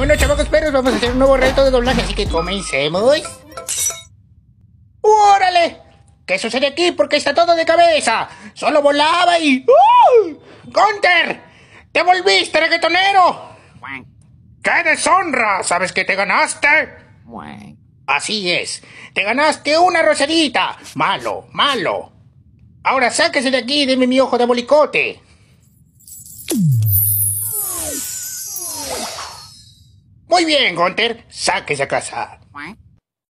bueno, chavos perros, vamos a hacer un nuevo reto de doblaje, así que comencemos. ¡Órale! ¿Qué sucede aquí? Porque está todo de cabeza. Solo volaba y... ¡Uh! ¡Te volviste reggaetonero! ¡Qué deshonra! ¿Sabes que te ganaste? Así es. Te ganaste una rosadita. Malo, malo. Ahora sáquese de aquí, y deme mi ojo de bolicote. Muy bien, Gunter, saque a casa.